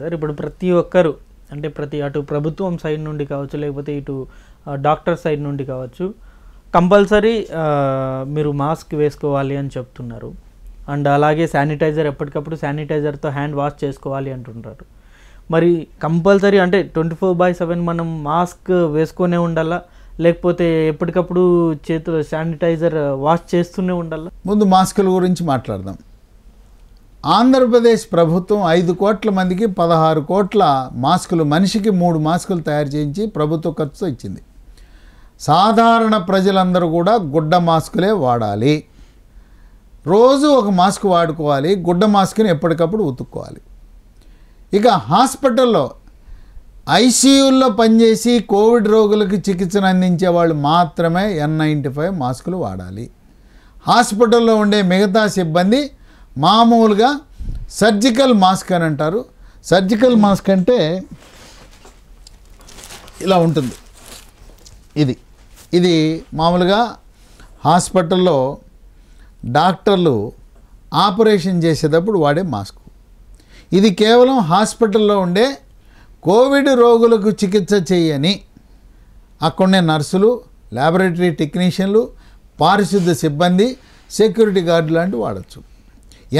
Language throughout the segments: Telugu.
సార్ ఇప్పుడు ప్రతి ఒక్కరు అంటే ప్రతి అటు ప్రభుత్వం సైడ్ నుండి కావచ్చు లేకపోతే ఇటు డాక్టర్ సైడ్ నుండి కావచ్చు కంపల్సరీ మీరు మాస్క్ వేసుకోవాలి అని చెప్తున్నారు అండ్ అలాగే శానిటైజర్ ఎప్పటికప్పుడు శానిటైజర్తో హ్యాండ్ వాష్ చేసుకోవాలి అంటుంటారు మరి కంపల్సరీ అంటే ట్వంటీ ఫోర్ బై సెవెన్ మనం మాస్క్ వేసుకునే ఉండాలా లేకపోతే ఎప్పటికప్పుడు చేతులు శానిటైజర్ వాష్ చేస్తూనే ఉండాలా ముందు మాస్కుల గురించి మాట్లాడదాం ఆంధ్రప్రదేశ్ ప్రభుత్వం ఐదు కోట్ల మందికి పదహారు కోట్ల మాస్కులు మనిషికి మూడు మాస్కులు తయారు చేయించి ప్రభుత్వ ఖర్చుతో ఇచ్చింది సాధారణ ప్రజలందరూ కూడా గుడ్డ మాస్కులే వాడాలి రోజు ఒక మాస్క్ వాడుకోవాలి గుడ్డ మాస్క్ని ఎప్పటికప్పుడు ఉతుక్కోవాలి ఇక హాస్పిటల్లో ఐసీయూల్లో పనిచేసి కోవిడ్ రోగులకు చికిత్సను అందించే వాళ్ళు మాత్రమే ఎన్ నైంటీ ఫైవ్ మాస్కులు వాడాలి హాస్పిటల్లో ఉండే మిగతా సిబ్బంది మామూలుగా సర్జికల్ మాస్క్ అని అంటారు సర్జికల్ మాస్క్ అంటే ఇలా ఉంటుంది ఇది ఇది మామూలుగా హాస్పిటల్లో డాక్టర్లు ఆపరేషన్ చేసేటప్పుడు వాడే మాస్క్ ఇది కేవలం హాస్పిటల్లో ఉండే కోవిడ్ రోగులకు చికిత్స చేయని అక్కడనే నర్సులు ల్యాబొరేటరీ టెక్నీషియన్లు పారిశుద్ధ సిబ్బంది సెక్యూరిటీ గార్డు లాంటి వాడచ్చు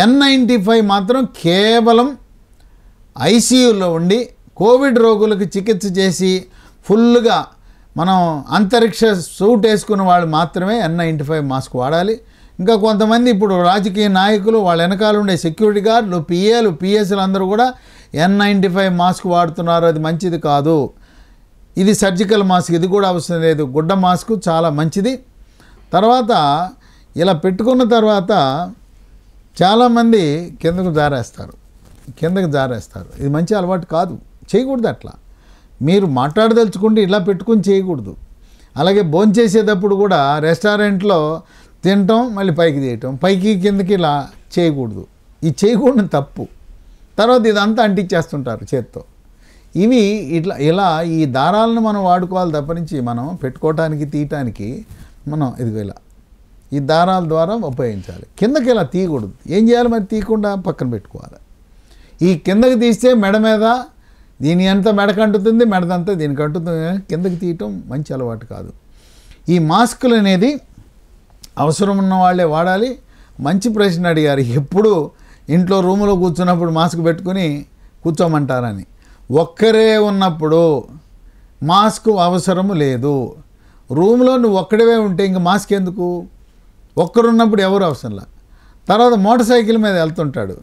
ఎన్ నైంటీ ఫైవ్ మాత్రం కేవలం ఐసీయూలో ఉండి కోవిడ్ రోగులకు చికిత్స చేసి ఫుల్గా మనం అంతరిక్ష సూట్ వేసుకున్న వాళ్ళు మాత్రమే ఎన్ నైంటీ ఫైవ్ మాస్క్ వాడాలి ఇంకా కొంతమంది ఇప్పుడు రాజకీయ నాయకులు వాళ్ళ వెనకాల ఉండే సెక్యూరిటీ గార్డులు పిఏలు పిఎస్లు అందరూ కూడా ఎన్ నైంటీ ఫైవ్ మాస్క్ వాడుతున్నారు అది మంచిది కాదు ఇది సర్జికల్ మాస్క్ ఇది కూడా అవసరం లేదు గుడ్డ మాస్క్ చాలా మంచిది తర్వాత ఇలా పెట్టుకున్న తర్వాత చాలామంది కిందకు జారేస్తారు కిందకు జారేస్తారు ఇది మంచి అలవాటు కాదు చేయకూడదు అట్లా మీరు మాట్లాడదలుచుకుంటే ఇలా పెట్టుకుని చేయకూడదు అలాగే భోంచేసేటప్పుడు కూడా రెస్టారెంట్లో తినటం మళ్ళీ పైకి తీయటం పైకి కిందకి ఇలా చేయకూడదు ఇది చేయకూడదు తప్పు తర్వాత ఇదంతా అంటించేస్తుంటారు చేత్తో ఇవి ఇట్లా ఇలా ఈ దారాలను మనం వాడుకోవాలి తప్ప నుంచి మనం పెట్టుకోవటానికి తీయటానికి మనం ఇదిగో ఇలా ఈ దారాల ద్వారా ఉపయోగించాలి కిందకి ఇలా తీయకూడదు ఏం చేయాలి మరి తీయకుండా పక్కన పెట్టుకోవాలి ఈ కిందకి తీస్తే మెడ మీద దీని ఎంత మెడకు అంటుతుంది మెడదంతా దీనికి అంటుతుంది కిందకి తీయటం మంచి అలవాటు కాదు ఈ మాస్కులు అనేది అవసరం ఉన్న వాళ్ళే వాడాలి మంచి ప్రశ్న అడిగారు ఎప్పుడు ఇంట్లో రూములో కూర్చున్నప్పుడు మాస్క్ పెట్టుకుని కూర్చోమంటారని ఒక్కరే ఉన్నప్పుడు మాస్క్ అవసరము లేదు రూమ్లో నువ్వు ఒక్కడవే ఉంటే ఇంక మాస్క్ ఎందుకు ఒక్కరున్నప్పుడు ఎవరు అవసరంలా తర్వాత మోటార్ సైకిల్ మీద వెళ్తుంటాడు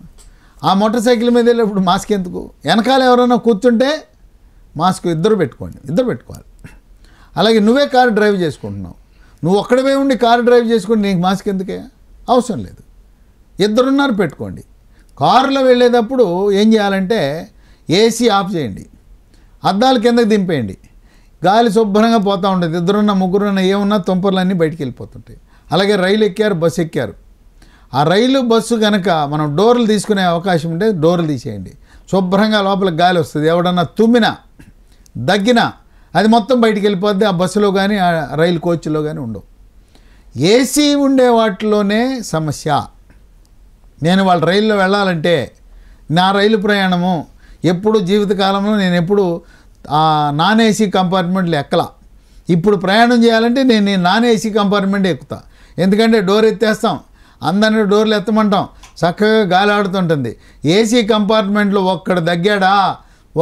ఆ మోటార్ సైకిల్ మీద వెళ్ళేప్పుడు మాస్క్ ఎందుకు వెనకాల ఎవరైనా కూర్చుంటే మాస్క్ ఇద్దరు పెట్టుకోండి ఇద్దరు పెట్టుకోవాలి అలాగే నువ్వే కారు డ్రైవ్ చేసుకుంటున్నావు నువ్వు ఒక్కడవే ఉండి కారు డ్రైవ్ చేసుకుని నీకు మాస్క్ ఎందుకే అవసరం లేదు ఇద్దరున్నారు పెట్టుకోండి కారులో వెళ్ళేటప్పుడు ఏం చేయాలంటే ఏసీ ఆఫ్ చేయండి అద్దాలు కిందకి దింపేయండి గాలి శుభ్రంగా పోతూ ఉంటుంది ఇద్దరున్న ముగ్గురున్న ఏమున్నా తుంపర్లన్నీ బయటికి వెళ్ళిపోతుంటాయి అలాగే రైలు ఎక్కారు బస్సు ఎక్కారు ఆ రైలు బస్సు కనుక మనం డోర్లు తీసుకునే అవకాశం ఉంటే డోర్లు తీసేయండి శుభ్రంగా లోపల గాలి వస్తుంది ఎవడన్నా తుమ్మినా దగ్గినా అది మొత్తం బయటికి వెళ్ళిపోద్ది ఆ బస్సులో కానీ ఆ రైలు కోచ్లో కానీ ఉండవు ఏసీ ఉండే వాటిలోనే సమస్య నేను వాళ్ళ రైల్లో వెళ్ళాలంటే నా రైలు ప్రయాణము ఎప్పుడు జీవితకాలంలో నేను ఎప్పుడు నాన్ ఏసీ కంపార్ట్మెంట్లు ఎక్కలా ఇప్పుడు ప్రయాణం చేయాలంటే నేను నాన్ ఏసీ కంపార్ట్మెంట్ ఎక్కుతా ఎందుకంటే డోర్ ఎత్తేస్తాం అందరినీ డోర్లు ఎత్తమంటాం చక్కగా గాలి ఆడుతుంటుంది ఏసీ కంపార్ట్మెంట్లో ఒక్కడ తగ్గాడా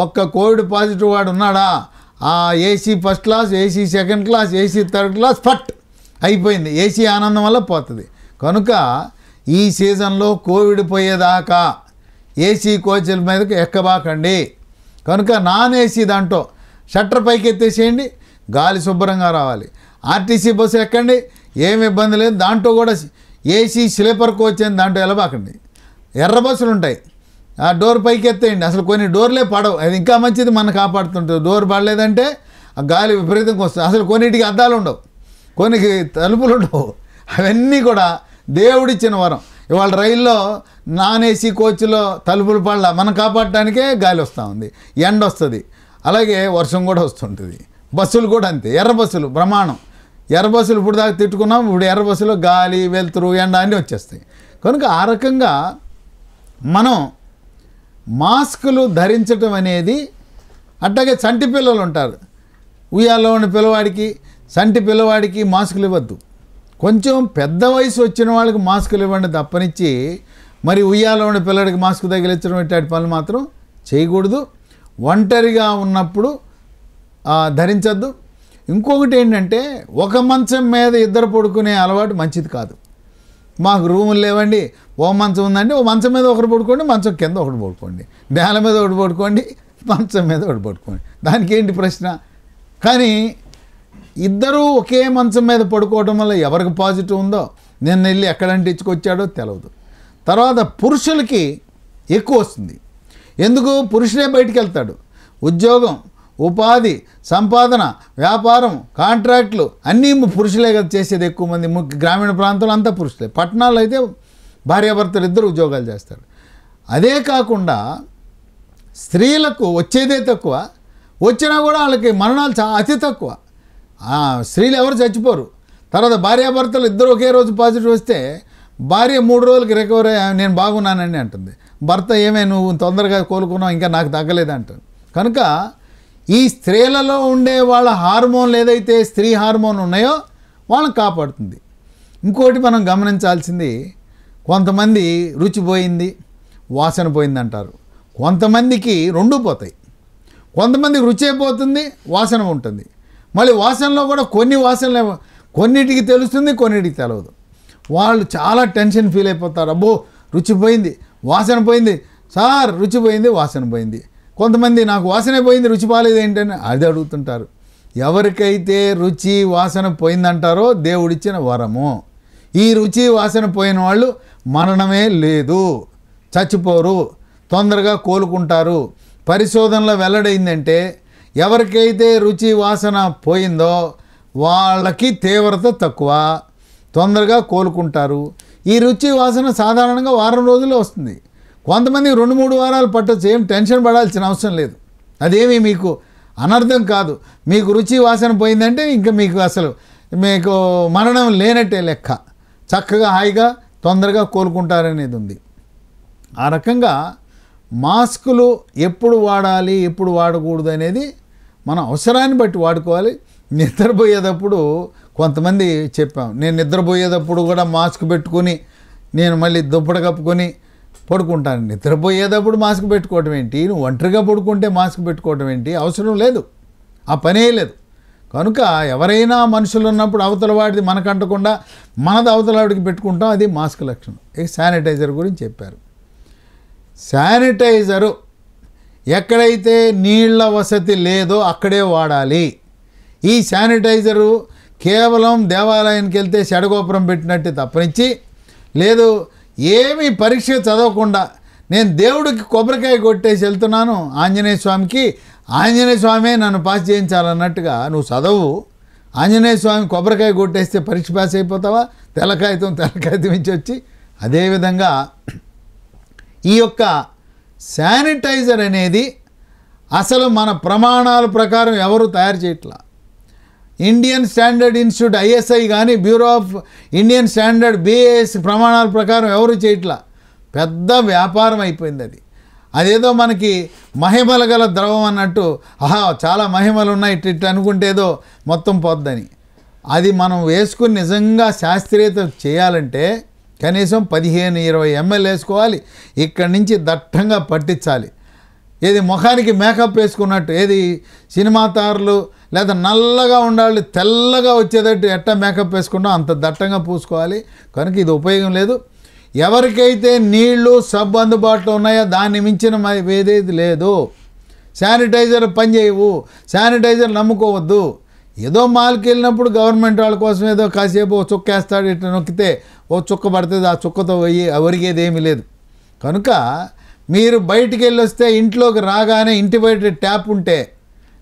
ఒక్క కోవిడ్ పాజిటివ్ వాడు ఉన్నాడా ఆ AC first class AC second class AC third class ఫట్ అయిపోయింది ఏసీ ఆనందం వల్ల పోతుంది కనుక ఈ సీజన్లో కోవిడ్ పోయేదాకా ఏసీ కోచ్ల మీదకి ఎక్కబాకండి కనుక నాన్ ఏసీ దాంట్లో షట్టర్ పైకి ఎత్తేసేయండి గాలి శుభ్రంగా రావాలి ఆర్టీసీ బస్సు ఎక్కండి ఏమి ఇబ్బంది లేదు దాంట్లో కూడా ఏసీ స్లీపర్ కోచ్ అని దాంట్లో వెళ్ళబాకండి ఎర్ర బస్సులు ఉంటాయి ఆ డోర్ పైకి ఎత్తేయండి అసలు కొన్ని డోర్లే పడవు అది ఇంకా మంచిది మనం కాపాడుతుంటుంది డోర్ పడలేదంటే ఆ గాలి విపరీతంగా వస్తుంది అసలు కొన్నిటికి అద్దాలు ఉండవు కొన్నికి తలుపులు ఉండవు అవన్నీ కూడా దేవుడిచ్చిన వరం ఇవాళ రైల్లో నాన్ ఏసీ కోచ్లో తలుపులు పడలా మనం కాపాడటానికే గాలి వస్తూ ఉంది ఎండ వస్తుంది అలాగే వర్షం కూడా వస్తుంటుంది బస్సులు కూడా అంతే ఎర్ర బస్సులు ప్రమాణం ఎర్ర బస్సులు ఇప్పుడు దాకా తిట్టుకున్నాం ఇప్పుడు ఎర్ర బస్సులో గాలి వెలుతురు ఎండ అన్నీ వచ్చేస్తాయి కనుక ఆ రకంగా మనం మాస్కులు ధరించటం అనేది అట్లాగే చంటి పిల్లలు ఉంటారు ఉయ్యాల్లో ఉన్న పిల్లవాడికి సంటి పిల్లవాడికి మాస్కులు ఇవ్వద్దు కొంచెం పెద్ద వయసు వచ్చిన వాళ్ళకి మాస్కులు ఇవ్వండి తప్పనిచ్చి మరి ఉయ్యాలో ఉన్న పిల్లడికి మాస్క్ తగిలించడం ఇట్లాంటి పనులు మాత్రం చేయకూడదు ఒంటరిగా ఉన్నప్పుడు ధరించద్దు ఇంకొకటి ఏంటంటే ఒక మంచం మీద ఇద్దరు పడుకునే అలవాటు మంచిది కాదు మాకు రూములు లేవండి ఓ మంచం ఉందండి ఓ మంచం మీద ఒకరు పడుకోండి మంచం కింద ఒకటి పడుకోండి నేల మీద ఒకటి పడుకోండి మంచం మీద ఒకటి పడుకోండి దానికి ఏంటి ప్రశ్న కానీ ఇద్దరూ ఒకే మంచం మీద పడుకోవడం వల్ల ఎవరికి పాజిటివ్ ఉందో నిన్న వెళ్ళి ఎక్కడంటే ఇచ్చుకొచ్చాడో తెలియదు తర్వాత పురుషులకి ఎక్కువ వస్తుంది ఎందుకు పురుషుడే బయటికి వెళ్తాడు ఉద్యోగం ఉపాధి సంపాదన వ్యాపారం కాంట్రాక్ట్లు అన్నీ పురుషులే కదా చేసేది ఎక్కువ మంది గ్రామీణ ప్రాంతంలో అంతా పురుషులే పట్టణాల్లో అయితే భార్యాభర్తలు ఇద్దరు ఉద్యోగాలు చేస్తారు అదే కాకుండా స్త్రీలకు వచ్చేదే తక్కువ వచ్చినా కూడా వాళ్ళకి మరణాలు చా అతి తక్కువ స్త్రీలు ఎవరు చచ్చిపోరు తర్వాత భార్యాభర్తలు ఇద్దరు ఒకే రోజు పాజిటివ్ వస్తే భార్య మూడు రోజులకి రికవరీ నేను బాగున్నానని అంటుంది భర్త ఏమే నువ్వు తొందరగా కోలుకున్నావు ఇంకా నాకు తగ్గలేదంటుంది కనుక ఈ స్త్రీలలో ఉండే వాళ్ళ హార్మోన్లు ఏదైతే స్త్రీ హార్మోన్ ఉన్నాయో వాళ్ళని కాపాడుతుంది ఇంకోటి మనం గమనించాల్సింది కొంతమంది రుచి పోయింది వాసన పోయింది అంటారు కొంతమందికి రెండు పోతాయి కొంతమంది రుచే పోతుంది వాసన ఉంటుంది మళ్ళీ వాసనలో కూడా కొన్ని వాసనలు కొన్నిటికి తెలుస్తుంది కొన్నిటికి తెలియదు వాళ్ళు చాలా టెన్షన్ ఫీల్ అయిపోతారు అబ్బో రుచి పోయింది వాసన పోయింది సార్ రుచి పోయింది వాసన పోయింది కొంతమంది నాకు వాసన పోయింది రుచి పాలేదు ఏంటని అది అడుగుతుంటారు ఎవరికైతే రుచి వాసన పోయిందంటారో దేవుడిచ్చిన వరము ఈ రుచి వాసన పోయిన వాళ్ళు మరణమే లేదు చచ్చిపోరు తొందరగా కోలుకుంటారు పరిశోధనలో వెల్లడైందంటే ఎవరికైతే రుచి వాసన పోయిందో వాళ్ళకి తీవ్రత తక్కువ తొందరగా కోలుకుంటారు ఈ రుచి వాసన సాధారణంగా వారం రోజుల్లో వస్తుంది కొంతమంది రెండు మూడు వారాలు పట్టచ్చు ఏం టెన్షన్ పడాల్సిన అవసరం లేదు అదేమీ మీకు అనర్థం కాదు మీకు రుచి వాసన పోయిందంటే ఇంకా మీకు అసలు మీకు మరణం లేనట్టే లెక్క చక్కగా హాయిగా తొందరగా కోలుకుంటారనేది ఉంది ఆ రకంగా మాస్కులు ఎప్పుడు వాడాలి ఎప్పుడు వాడకూడదు అనేది మన అవసరాన్ని బట్టి వాడుకోవాలి నిద్రపోయేటప్పుడు కొంతమంది చెప్పాం నేను నిద్రపోయేటప్పుడు కూడా మాస్క్ పెట్టుకొని నేను మళ్ళీ దుప్పట కప్పుకొని పడుకుంటాను నిద్రపోయేటప్పుడు మాస్క్ పెట్టుకోవటం ఏంటి నువ్వు ఒంటరిగా పడుకుంటే మాస్క్ పెట్టుకోవటం ఏంటి అవసరం లేదు ఆ పనే లేదు కనుక ఎవరైనా మనుషులు ఉన్నప్పుడు అవతల వాడిది మనకంటకుండా మనది అవతలవాడికి పెట్టుకుంటాం అది మాస్క్ లక్షణం ఇక శానిటైజర్ గురించి చెప్పారు శానిటైజరు ఎక్కడైతే నీళ్ల వసతి లేదో అక్కడే వాడాలి ఈ శానిటైజరు కేవలం దేవాలయానికి వెళ్తే షడగోపురం పెట్టినట్టు తప్పనిచ్చి లేదు ఏమి పరీక్ష చదవకుండా నేను దేవుడికి కొబ్బరికాయ కొట్టేసి వెళ్తున్నాను ఆంజనేయ స్వామికి ఆంజనేయ స్వామే నన్ను పాస్ చేయించాలన్నట్టుగా నువ్వు చదవు ఆంజనేయ స్వామి కొబ్బరికాయ కొట్టేస్తే పరీక్ష పాస్ అయిపోతావా తెల్లకాయతం తెల్లకాయతం ఇచ్చి వచ్చి అదేవిధంగా ఈ యొక్క శానిటైజర్ అనేది అసలు మన ప్రమాణాల ప్రకారం ఎవరు తయారు చేయట్లా ఇండియన్ స్టాండర్డ్ ఇన్స్టిట్యూట్ ఐఎస్ఐ కానీ bureau of Indian standard BAS ప్రమాణాల ప్రకారం ఎవరు చేయట్లా పెద్ద వ్యాపారం అయిపోయింది అది అదేదో మనకి మహిమలు గల ద్రవం అన్నట్టు ఆహా చాలా మహిమలు ఉన్నాయి ఇట్ ఇట్ అనుకుంటేదో మొత్తం పోద్దని అది మనం వేసుకుని నిజంగా శాస్త్రీయత చేయాలంటే కనీసం పదిహేను ఇరవై ఎంఎల్ వేసుకోవాలి ఇక్కడి నుంచి దట్టంగా పట్టించాలి ఏది ముఖానికి మేకప్ వేసుకున్నట్టు ఏది సినిమా తారలు లేదా నల్లగా ఉండాలి తెల్లగా వచ్చేటట్టు ఎట్ట మేకప్ వేసుకున్నా అంత దట్టంగా పూసుకోవాలి కనుక ఇది ఉపయోగం లేదు ఎవరికైతే నీళ్లు సబ్బు అందుబాటులో ఉన్నాయో దాన్ని మించిన ఏదేది లేదు శానిటైజర్ పనిచేయవు శానిటైజర్ నమ్ముకోవద్దు ఏదో మాల్కి వెళ్ళినప్పుడు గవర్నమెంట్ వాళ్ళ కోసం ఏదో కాసేపు ఓ చుక్క వేస్తాడు ఇట్లా నొక్కితే ఓ చుక్క పడుతుంది ఆ చుక్కతో పోయి ఒరిగేది ఏమీ లేదు కనుక మీరు బయటికి వెళ్ళొస్తే ఇంట్లోకి రాగానే ఇంటి బయట ట్యాప్ ఉంటే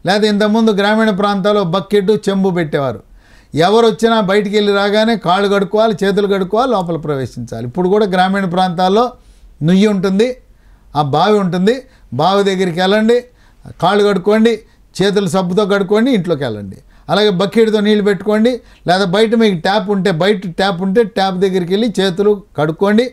లేదా ఇంతకుముందు గ్రామీణ ప్రాంతాల్లో బకెట్ చెంబు పెట్టేవారు ఎవరు వచ్చినా బయటికి వెళ్ళి రాగానే కాళ్ళు కడుక్కోవాలి చేతులు కడుక్కోవాలి లోపల ప్రవేశించాలి ఇప్పుడు కూడా గ్రామీణ ప్రాంతాల్లో నుయ్యి ఉంటుంది ఆ బావి ఉంటుంది బావి దగ్గరికి వెళ్ళండి కాళ్ళు కడుక్కోండి చేతులు సబ్బుతో కడుక్కోండి ఇంట్లోకి వెళ్ళండి అలాగే బకెట్తో నీళ్లు పెట్టుకోండి లేదా బయట మీకు ట్యాప్ ఉంటే బయట ట్యాప్ ఉంటే ట్యాప్ దగ్గరికి వెళ్ళి చేతులు కడుక్కోండి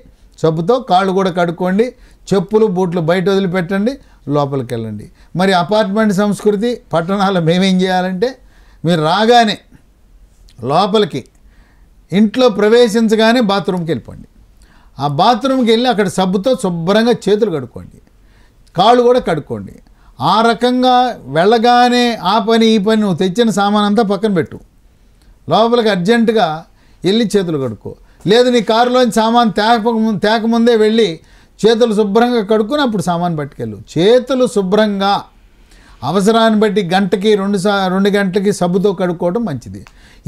సబ్బుతో కాళ్ళు కూడా కడుక్కోండి చెప్పులు బూట్లు బయట వదిలిపెట్టండి లోపలికి వెళ్ళండి మరి అపార్ట్మెంట్ సంస్కృతి పట్టణాలు మేమేం చేయాలంటే మీరు రాగానే లోపలికి ఇంట్లో ప్రవేశించగానే బాత్రూమ్కి వెళ్ళిపోండి ఆ బాత్రూమ్కి వెళ్ళి అక్కడ సబ్బుతో శుభ్రంగా చేతులు కడుక్కోండి కాళ్ళు కూడా కడుక్కోండి ఆ రకంగా వెళ్ళగానే ఆ పని ఈ పని నువ్వు తెచ్చిన సామాన్ అంతా పక్కన పెట్టు లోపలికి అర్జెంటుగా వెళ్ళి చేతులు కడుక్కో లేదు నీ కారులోని సామాన్ తేక తేకముందే వెళ్ళి చేతులు శుభ్రంగా కడుక్కుని అప్పుడు సామాన్ పట్టుకెళ్ళు చేతులు శుభ్రంగా అవసరాన్ని బట్టి గంటకి రెండు సా రెండు గంటలకి సబ్బుతో కడుక్కోవడం మంచిది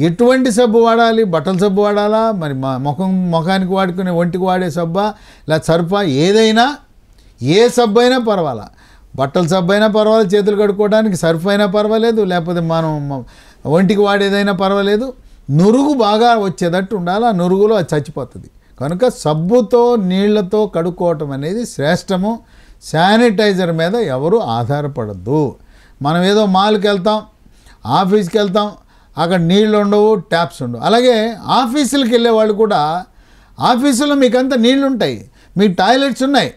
ఎటువంటి సబ్బు వాడాలి బట్టల సబ్బు వాడాలా మరి ముఖం ముఖానికి వాడుకునే ఒంటికి వాడే సబ్బా లేదా సర్ప ఏదైనా ఏ సబ్బు అయినా పర్వాలా బట్టల సబ్బు అయినా పర్వాలేదు చేతులు కడుక్కోవడానికి సర్ఫ్ అయినా పర్వాలేదు లేకపోతే మనం ఒంటికి వాడేదైనా పర్వాలేదు నురుగు బాగా వచ్చేటట్టు ఉండాలి ఆ నురుగులో అది చచ్చిపోతుంది కనుక సబ్బుతో నీళ్లతో కడుక్కోవటం అనేది శ్రేష్టము శానిటైజర్ మీద ఎవరు ఆధారపడద్దు మనం ఏదో మాల్కి వెళ్తాం ఆఫీస్కి వెళ్తాం అక్కడ నీళ్ళు ఉండవు ట్యాప్స్ ఉండవు అలాగే ఆఫీసులకు వెళ్ళే వాళ్ళు కూడా ఆఫీసులో మీకంతా నీళ్ళు ఉంటాయి మీ టాయిలెట్స్ ఉన్నాయి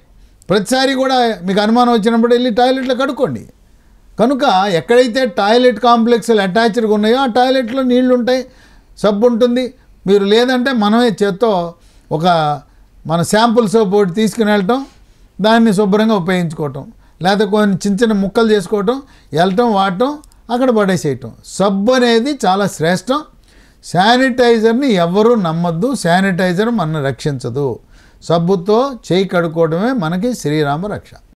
ప్రతిసారి కూడా మీకు అనుమానం వచ్చినప్పుడు వెళ్ళి టాయిలెట్లో కడుక్కోండి కనుక ఎక్కడైతే టాయిలెట్ కాంప్లెక్స్లు అటాచ్డ్గా ఉన్నాయో ఆ టాయిలెట్లో నీళ్లు ఉంటాయి సబ్బు ఉంటుంది మీరు లేదంటే మనమే చేత్తో ఒక మన శాంపుల్ సోప్ ఒకటి తీసుకుని వెళ్ళటం దాన్ని శుభ్రంగా ఉపయోగించుకోవటం లేకపోతే కొన్ని చిన్న చిన్న ముక్కలు చేసుకోవటం వెళ్ళటం వాడటం అక్కడ పడేసేయటం సబ్బు అనేది చాలా శ్రేష్టం శానిటైజర్ని ఎవరూ నమ్మద్దు శానిటైజర్ మనల్ని రక్షించదు సబ్బుతో చేయి కడుక్కోవడమే మనకి శ్రీరామ రక్ష